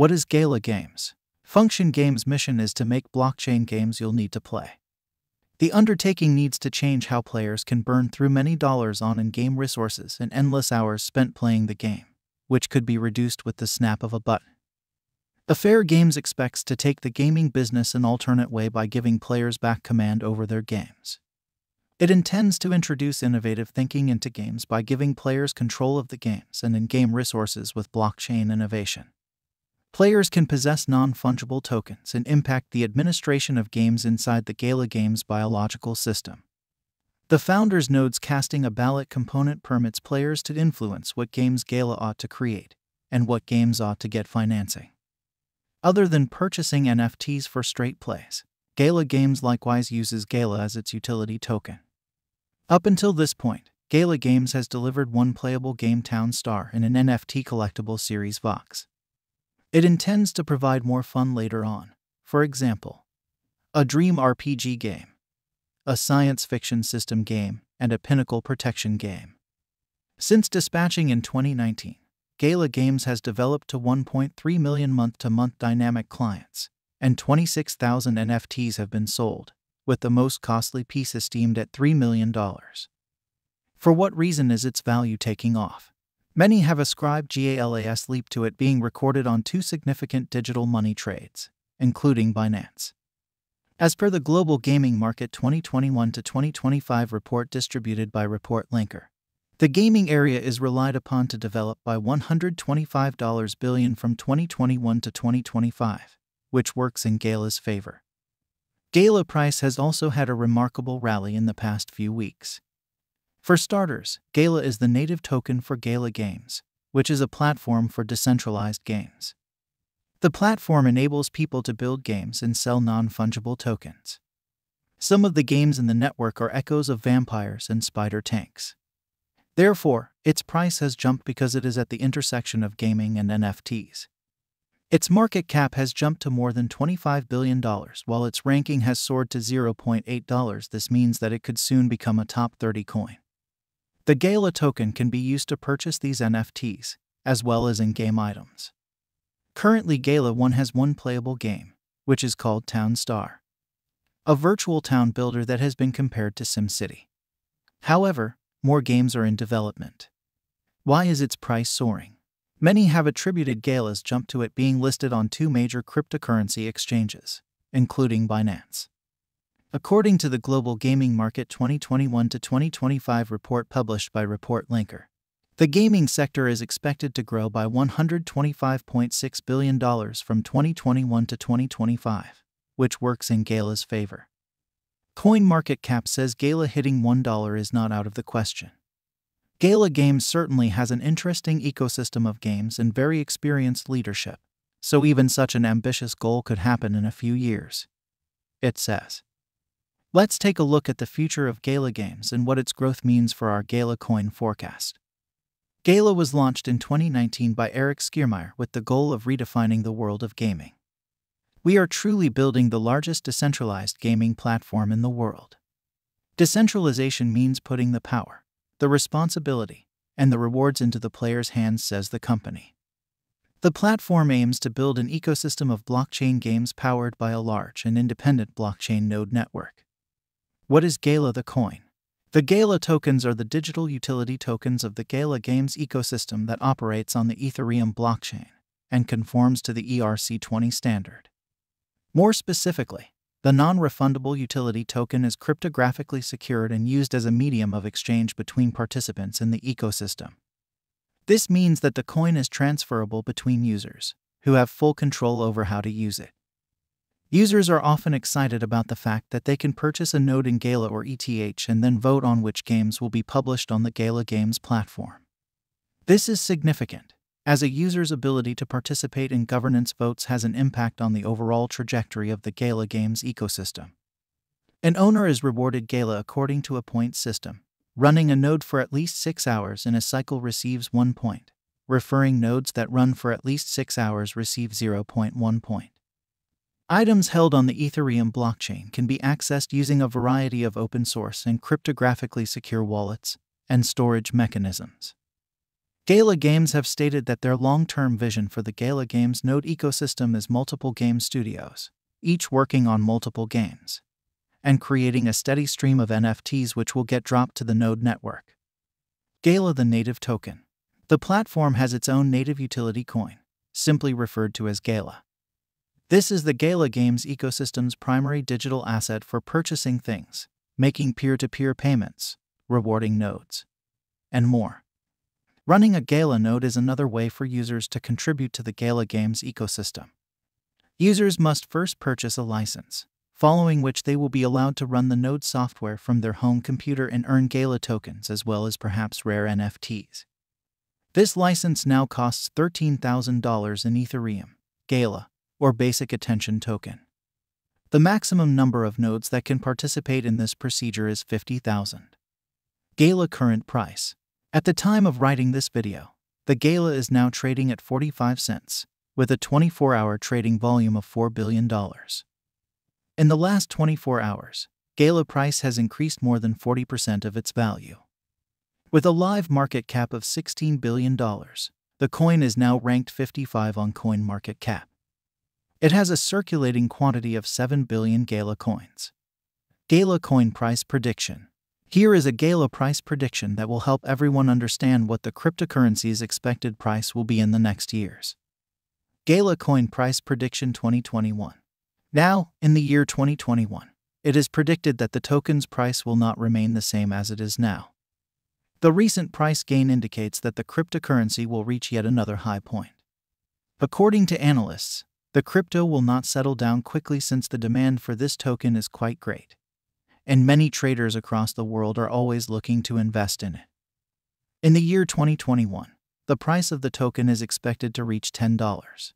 What is Gala Games? Function Games' mission is to make blockchain games you'll need to play. The undertaking needs to change how players can burn through many dollars on in game resources and endless hours spent playing the game, which could be reduced with the snap of a button. The Fair Games expects to take the gaming business an alternate way by giving players back command over their games. It intends to introduce innovative thinking into games by giving players control of the games and in game resources with blockchain innovation. Players can possess non-fungible tokens and impact the administration of games inside the Gala Games biological system. The Founders Node's casting a ballot component permits players to influence what games Gala ought to create and what games ought to get financing. Other than purchasing NFTs for straight plays, Gala Games likewise uses Gala as its utility token. Up until this point, Gala Games has delivered one playable game Town Star in an NFT collectible series Vox. It intends to provide more fun later on. For example, a dream RPG game, a science fiction system game, and a pinnacle protection game. Since dispatching in 2019, Gala Games has developed to 1.3 million month-to-month -month dynamic clients, and 26,000 NFTs have been sold, with the most costly piece esteemed at $3 million. For what reason is its value taking off? Many have ascribed GALAS leap to it being recorded on two significant digital money trades, including Binance. As per the Global Gaming Market 2021 to 2025 report distributed by Report Linker, the gaming area is relied upon to develop by $125 billion from 2021 to 2025, which works in Gala's favor. Gala price has also had a remarkable rally in the past few weeks. For starters, Gala is the native token for Gala Games, which is a platform for decentralized games. The platform enables people to build games and sell non-fungible tokens. Some of the games in the network are echoes of vampires and spider tanks. Therefore, its price has jumped because it is at the intersection of gaming and NFTs. Its market cap has jumped to more than $25 billion, while its ranking has soared to $0.8. This means that it could soon become a top 30 coin. The Gala token can be used to purchase these NFTs, as well as in-game items. Currently Gala 1 has one playable game, which is called Town Star, a virtual town builder that has been compared to SimCity. However, more games are in development. Why is its price soaring? Many have attributed Gala's jump to it being listed on two major cryptocurrency exchanges, including Binance. According to the Global Gaming Market 2021 to 2025 report published by Report Linker, the gaming sector is expected to grow by $125.6 billion from 2021 to 2025, which works in Gala's favor. CoinMarketCap says Gala hitting $1 is not out of the question. Gala Games certainly has an interesting ecosystem of games and very experienced leadership, so even such an ambitious goal could happen in a few years. It says. Let's take a look at the future of Gala Games and what its growth means for our Gala coin forecast. Gala was launched in 2019 by Eric Skiermeyer with the goal of redefining the world of gaming. We are truly building the largest decentralized gaming platform in the world. Decentralization means putting the power, the responsibility, and the rewards into the player's hands, says the company. The platform aims to build an ecosystem of blockchain games powered by a large and independent blockchain node network. What is Gala the coin? The Gala tokens are the digital utility tokens of the Gala Games ecosystem that operates on the Ethereum blockchain and conforms to the ERC20 standard. More specifically, the non-refundable utility token is cryptographically secured and used as a medium of exchange between participants in the ecosystem. This means that the coin is transferable between users, who have full control over how to use it. Users are often excited about the fact that they can purchase a node in Gala or ETH and then vote on which games will be published on the Gala Games platform. This is significant, as a user's ability to participate in governance votes has an impact on the overall trajectory of the Gala Games ecosystem. An owner is rewarded Gala according to a point system. Running a node for at least 6 hours in a cycle receives 1 point. Referring nodes that run for at least 6 hours receive 0.1 point. Items held on the Ethereum blockchain can be accessed using a variety of open source and cryptographically secure wallets and storage mechanisms. Gala Games have stated that their long-term vision for the Gala Games node ecosystem is multiple game studios, each working on multiple games, and creating a steady stream of NFTs which will get dropped to the node network. Gala the native token. The platform has its own native utility coin, simply referred to as Gala this is the Gala Games ecosystem's primary digital asset for purchasing things, making peer-to-peer payments, rewarding nodes, and more. Running a Gala node is another way for users to contribute to the Gala Games ecosystem. Users must first purchase a license, following which they will be allowed to run the node software from their home computer and earn Gala tokens as well as perhaps rare NFTs. This license now costs $13,000 in Ethereum, Gala, or basic attention token. The maximum number of nodes that can participate in this procedure is 50,000. Gala current price. At the time of writing this video, the Gala is now trading at 45 cents, with a 24-hour trading volume of $4 billion. In the last 24 hours, Gala price has increased more than 40% of its value. With a live market cap of $16 billion, the coin is now ranked 55 on CoinMarketCap. It has a circulating quantity of 7 billion Gala coins. Gala Coin Price Prediction Here is a Gala price prediction that will help everyone understand what the cryptocurrency's expected price will be in the next years. Gala Coin Price Prediction 2021 Now, in the year 2021, it is predicted that the token's price will not remain the same as it is now. The recent price gain indicates that the cryptocurrency will reach yet another high point. According to analysts, the crypto will not settle down quickly since the demand for this token is quite great, and many traders across the world are always looking to invest in it. In the year 2021, the price of the token is expected to reach $10.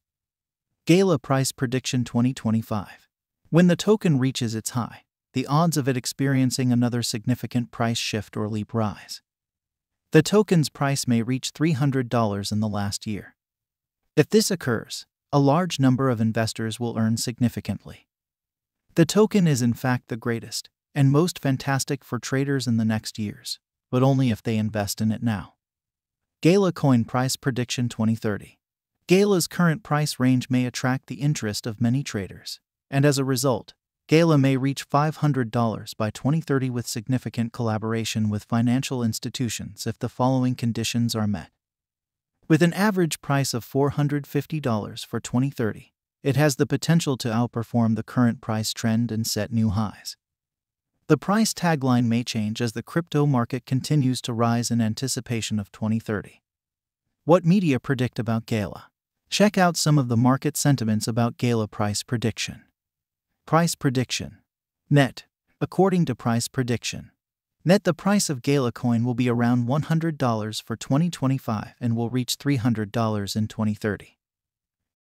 Gala Price Prediction 2025 When the token reaches its high, the odds of it experiencing another significant price shift or leap rise. The token's price may reach $300 in the last year. If this occurs, a large number of investors will earn significantly. The token is in fact the greatest and most fantastic for traders in the next years, but only if they invest in it now. Gala Coin Price Prediction 2030 Gala's current price range may attract the interest of many traders, and as a result, Gala may reach $500 by 2030 with significant collaboration with financial institutions if the following conditions are met. With an average price of $450 for 2030, it has the potential to outperform the current price trend and set new highs. The price tagline may change as the crypto market continues to rise in anticipation of 2030. What media predict about Gala? Check out some of the market sentiments about Gala price prediction. Price prediction. Net. According to price prediction, Net the price of Gala coin will be around $100 for 2025 and will reach $300 in 2030.